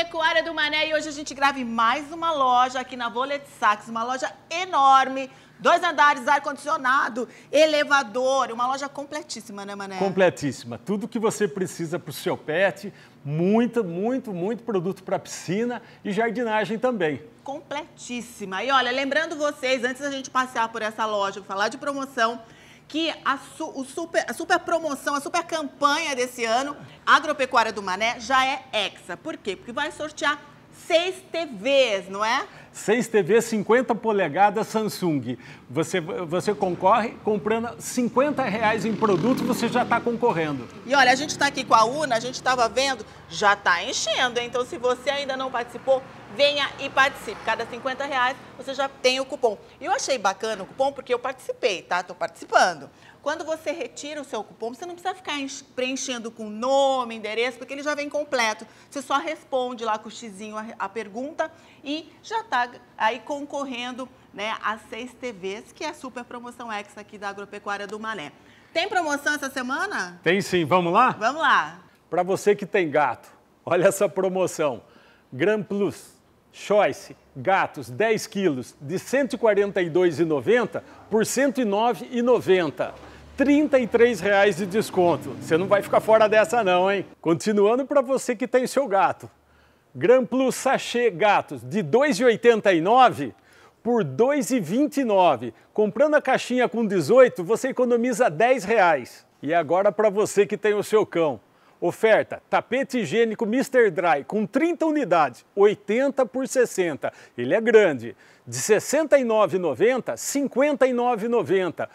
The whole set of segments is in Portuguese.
Agropecuária do Mané e hoje a gente grava em mais uma loja aqui na Volet Sacks, uma loja enorme, dois andares, ar-condicionado, elevador, uma loja completíssima, né, Mané? Completíssima. Tudo que você precisa para o seu pet, muito, muito, muito produto para piscina e jardinagem também. Completíssima. E olha, lembrando vocês, antes da gente passear por essa loja, falar de promoção, que a, su, super, a super promoção, a super campanha desse ano, Agropecuária do Mané, já é hexa. Por quê? Porque vai sortear seis TVs, não é? Seis TVs 50 polegadas Samsung. Você, você concorre comprando 50 reais em produto, você já está concorrendo. E olha, a gente está aqui com a UNA, a gente estava vendo, já está enchendo. Então, se você ainda não participou, venha e participe. Cada 50 reais você já tem o cupom. E eu achei bacana o cupom porque eu participei, tá? Estou participando. Quando você retira o seu cupom, você não precisa ficar preenchendo com nome, endereço, porque ele já vem completo. Você só responde lá com o xizinho a, a pergunta e já está aí concorrendo né, a seis TVs, que é a super promoção extra aqui da Agropecuária do Mané. Tem promoção essa semana? Tem sim, vamos lá? Vamos lá. Para você que tem gato, olha essa promoção. Gran Plus, Choice, gatos, 10 quilos, de R$ 142,90 por R$ 109,90. R$ 33,00 de desconto. Você não vai ficar fora dessa não, hein? Continuando para você que tem seu gato. Grand Plus Sachê Gatos, de R$ 2,89 por R$ 2,29. Comprando a caixinha com 18, você economiza R$ 10. Reais. E agora para você que tem o seu cão. Oferta: tapete higiênico Mr. Dry com 30 unidades, 80 por 60. Ele é grande. De R$ 69,90, R$ 59,90. R$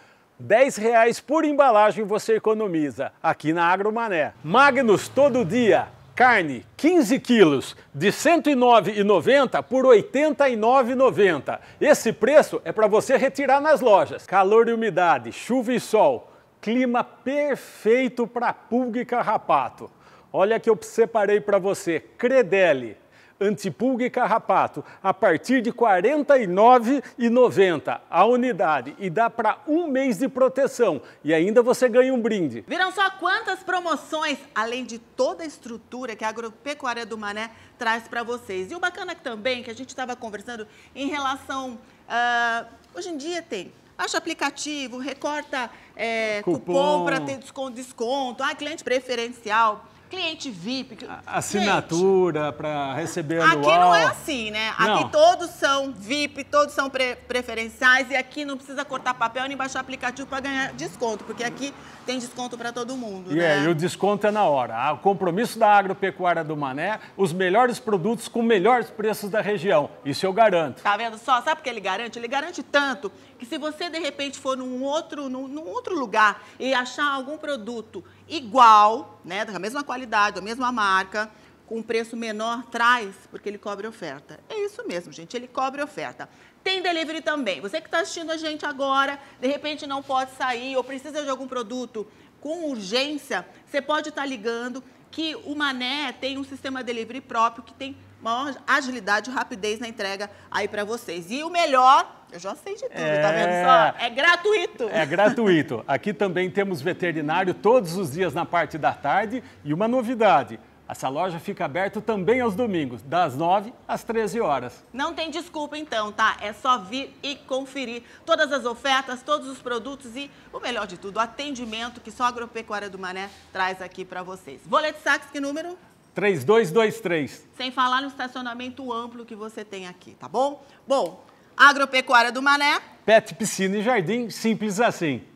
10,00 por embalagem você economiza aqui na Agromané. Magnus todo dia. Carne 15 quilos de 109,90 por 89,90. Esse preço é para você retirar nas lojas. Calor e umidade, chuva e sol clima perfeito para pulga e carrapato. Olha que eu separei para você, Credele, antipulga e carrapato, a partir de R$ 49,90 a unidade e dá para um mês de proteção e ainda você ganha um brinde. Viram só quantas promoções, além de toda a estrutura que a Agropecuária do Mané traz para vocês. E o bacana também que a gente estava conversando em relação, uh, hoje em dia tem Baixa aplicativo, recorta é, cupom, cupom para ter desconto, desconto. Ah, cliente preferencial cliente VIP. Assinatura para receber anual. Aqui não é assim, né? Não. Aqui todos são VIP, todos são pre preferenciais e aqui não precisa cortar papel nem baixar aplicativo para ganhar desconto, porque aqui tem desconto para todo mundo, e né? É, e o desconto é na hora. Ah, o compromisso da agropecuária do Mané, os melhores produtos com melhores preços da região. Isso eu garanto. Tá vendo só? Sabe por que ele garante? Ele garante tanto que se você, de repente, for num outro, num, num outro lugar e achar algum produto igual, né, da mesma qualidade, da mesma marca, com um preço menor, traz, porque ele cobre oferta. É isso mesmo, gente, ele cobre oferta. Tem delivery também. Você que está assistindo a gente agora, de repente não pode sair ou precisa de algum produto com urgência, você pode estar tá ligando que o Mané tem um sistema delivery próprio que tem maior agilidade e rapidez na entrega aí para vocês. E o melhor eu já sei de tudo, é... tá vendo é. só? É gratuito. É gratuito. Aqui também temos veterinário todos os dias na parte da tarde e uma novidade. Essa loja fica aberta também aos domingos, das 9 às 13 horas. Não tem desculpa então, tá? É só vir e conferir todas as ofertas, todos os produtos e, o melhor de tudo, o atendimento que só a Agropecuária do Mané traz aqui para vocês. Boleto de saques, que número? 3223. Sem falar no estacionamento amplo que você tem aqui, tá bom? Bom, Agropecuária do Mané. Pet Piscina e Jardim, simples assim.